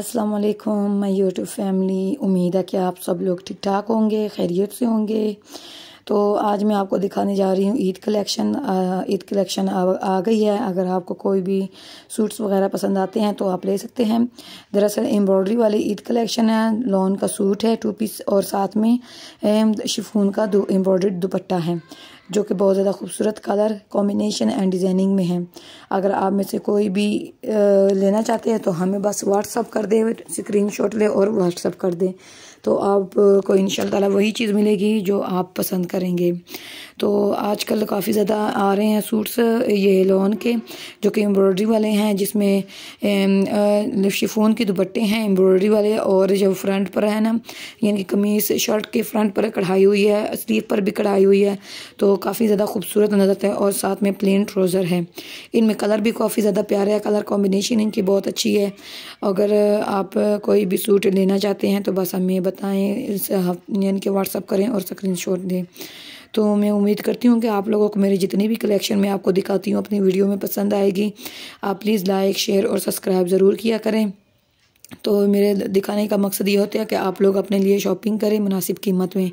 अस्सलाम वालेकुम मैं यूट्यूब फैमिली उम्मीद है कि आप सब लोग ठीक ठाक होंगे खैरियत से होंगे तो आज मैं आपको दिखाने जा रही हूँ ईद कलेक्शन ईद कलेक्शन आ, आ गई है अगर आपको कोई भी सूट्स वगैरह पसंद आते हैं तो आप ले सकते हैं दरअसल एम्ब्रॉयडरी वाली ईद कलेक्शन है लॉन का सूट है टू पीस और साथ में शिफून का दो एम्ब्रॉयडर्ड दुपट्टा है जो कि बहुत ज़्यादा खूबसूरत कलर कॉम्बिनेशन एंड डिज़ाइनिंग में है अगर आप में से कोई भी लेना चाहते हैं तो हमें बस व्हाट्सअप कर दें स्क्रीन शॉट लें और व्हाट्सअप कर दें तो आपको इन वही चीज़ मिलेगी जो आप पसंद करेंगे तो आजकल काफ़ी ज़्यादा आ रहे हैं सूट्स ये लॉन के जो कि एम्ब्रॉयडरी वाले हैं जिसमें शिफोन मतलब के दुपट्टे हैं एम्ब्रॉयडरी वाले और जो फ्रंट पर है ना यानी कि कमीज़ शर्ट के फ्रंट पर कढ़ाई हुई है स्लीव पर भी कढ़ाई हुई है तो काफ़ी ज़्यादा खूबसूरत नज़र आता है और साथ में प्लेन ट्रोज़र है इनमें कलर भी काफ़ी ज़्यादा प्यारा है कलर कॉम्बिनेशन इनकी बहुत अच्छी है अगर आप कोई भी सूट लेना चाहते हैं तो बस हमें बताएं यानी कि व्हाट्सअप करें और स्क्रीन दें तो मैं उम्मीद करती हूँ कि आप लोगों को मेरी जितनी भी कलेक्शन मैं आपको दिखाती हूँ अपनी वीडियो में पसंद आएगी आप प्लीज़ लाइक शेयर और सब्सक्राइब ज़रूर किया करें तो मेरे दिखाने का मकसद ये होता है कि आप लोग अपने लिए शॉपिंग करें मुनासिब कीमत में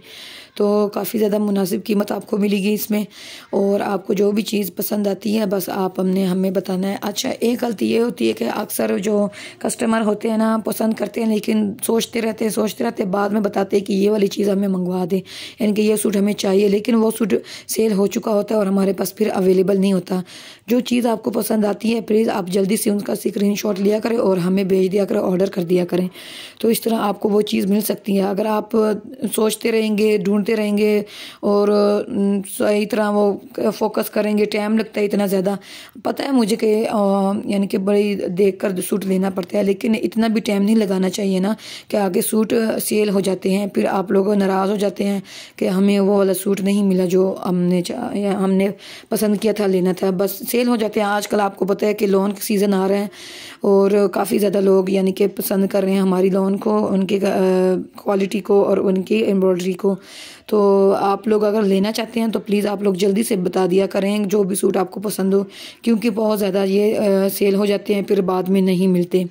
तो काफ़ी ज़्यादा मुनासिब कीमत आपको मिलेगी इसमें और आपको जो भी चीज़ पसंद आती है बस आप हमने हमें बताना है अच्छा एक गलती ये होती है कि अक्सर जो कस्टमर होते हैं ना पसंद करते हैं लेकिन सोचते रहते हैं सोचते रहते हैं बाद में बताते हैं कि ये वाली चीज़ हमें मंगवा दें यानी कि ये सूट हमें चाहिए लेकिन वो सूट सेल हो चुका होता है और हमारे पास फिर अवेलेबल नहीं होता जो चीज़ आपको पसंद आती है प्लीज़ आप जल्दी से उनका स्क्रीन लिया करें और हमें भेज दिया करें ऑर्डर शेयर कर दिया करें तो इस तरह आपको वो चीज़ मिल सकती है अगर आप सोचते रहेंगे ढूंढते रहेंगे और सही तरह वो फोकस करेंगे टाइम लगता है इतना ज़्यादा पता है मुझे कि यानी कि बड़ी देख कर सूट लेना पड़ता है लेकिन इतना भी टाइम नहीं लगाना चाहिए ना कि आगे सूट सेल हो जाते हैं फिर आप लोग नाराज़ हो जाते हैं कि हमें वो वाला सूट नहीं मिला जो हमने हमने पसंद किया था लेना था बस सेल हो जाते हैं आजकल आपको पता है कि लोन का सीज़न आ रहा है और काफ़ी ज़्यादा लोग यानी कि पसंद कर रहे हैं हमारी लॉन को उनके क्वालिटी को और उनकी एम्ब्रॉयडरी को तो आप लोग अगर लेना चाहते हैं तो प्लीज़ आप लोग जल्दी से बता दिया करें जो भी सूट आपको पसंद हो क्योंकि बहुत ज़्यादा ये सेल हो जाते हैं फिर बाद में नहीं मिलते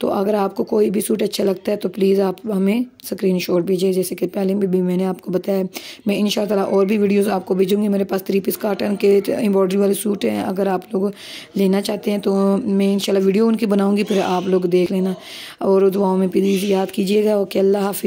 तो अगर आपको कोई भी सूट अच्छा लगता है तो प्लीज़ आप हमें स्क्रीन शॉट भेजिए जैसे कि पहले भी, भी मैंने आपको बताया मैं इन और भी वीडियोज़ आपको भेजूँगी मेरे पास थ्री पीस काटन के एम्ब्रॉयडरी वाले सूट हैं अगर आप लोग लेना चाहते हैं तो मैं इन वीडियो उनकी बनाऊँगी फिर आप लोग देख लेना और दुआओं में प्लीज़ याद कीजिएगा ओके अल्लाह हाफि